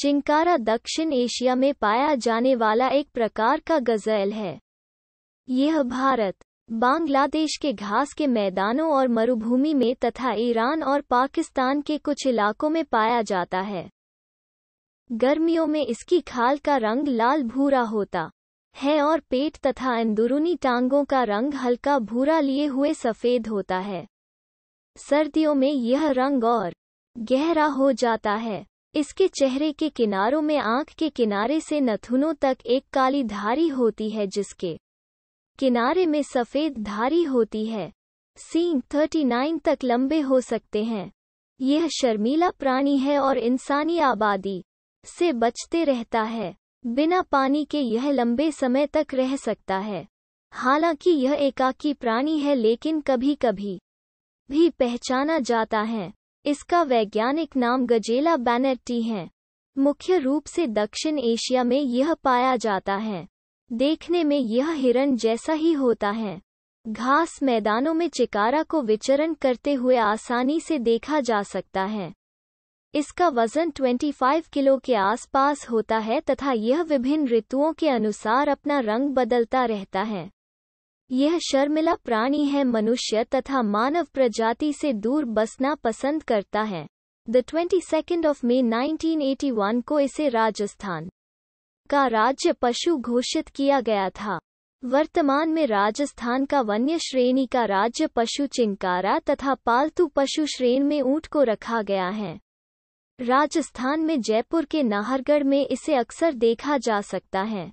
चिंकारा दक्षिण एशिया में पाया जाने वाला एक प्रकार का गजैल है यह भारत बांग्लादेश के घास के मैदानों और मरुभूमि में तथा ईरान और पाकिस्तान के कुछ इलाकों में पाया जाता है गर्मियों में इसकी खाल का रंग लाल भूरा होता है और पेट तथा अंदरूनी टांगों का रंग हल्का भूरा लिए हुए सफ़ेद होता है सर्दियों में यह रंग और गहरा हो जाता है इसके चेहरे के किनारों में आंख के किनारे से नथुनों तक एक काली धारी होती है जिसके किनारे में सफेद धारी होती है सींग 39 तक लंबे हो सकते हैं यह शर्मीला प्राणी है और इंसानी आबादी से बचते रहता है बिना पानी के यह लंबे समय तक रह सकता है हालांकि यह एकाकी प्राणी है लेकिन कभी कभी भी पहचाना जाता है इसका वैज्ञानिक नाम गजेला बैनर्टी है मुख्य रूप से दक्षिण एशिया में यह पाया जाता है देखने में यह हिरण जैसा ही होता है घास मैदानों में चिकारा को विचरण करते हुए आसानी से देखा जा सकता है इसका वजन 25 किलो के आसपास होता है तथा यह विभिन्न ऋतुओं के अनुसार अपना रंग बदलता रहता है यह शर्मिला प्राणी है मनुष्य तथा मानव प्रजाति से दूर बसना पसंद करता है the twenty second of May 1981 को इसे राजस्थान का राज्य पशु घोषित किया गया था वर्तमान में राजस्थान का वन्य श्रेणी का राज्य पशु चिंकारा तथा पालतू पशु श्रेणी में ऊंट को रखा गया है राजस्थान में जयपुर के नाहरगढ़ में इसे अक्सर देखा जा सकता है